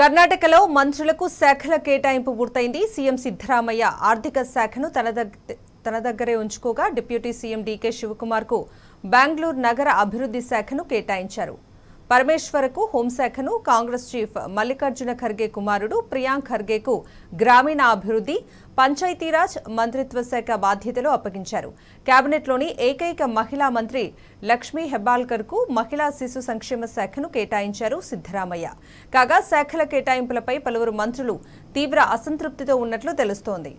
కర్ణాటకలో మంత్రులకు శాఖల కేటాయింపు పూర్తయింది సీఎం సిద్ధరామయ్య ఆర్థిక శాఖను తన తన దగ్గరే ఉంచుకోగా డిప్యూటీ సీఎం డీకే శివకుమార్కు బెంగళూరు నగర అభివృద్ధి శాఖను కేటాయించారు పరమేశ్వరకు హోంశాఖను కాంగ్రెస్ చీఫ్ మల్లికార్జున ఖర్గే కుమారుడు ప్రియాంక్ ఖర్గేకు గ్రామీణాభివృద్ధి పంచాయతీరాజ్ మంత్రిత్వ శాఖ బాధ్యతలు అప్పగించారు కేబినెట్లోని ఏకైక మహిళా మంత్రి లక్ష్మీ హెబ్బాల్కర్కు మహిళా శిశు సంక్షేమ శాఖను కేటాయించారు సిద్ధరామయ్య కాగా శాఖల కేటాయింపులపై పలువురు మంత్రులు తీవ్ర అసంతృప్తితో ఉన్నట్లు తెలుస్తోంది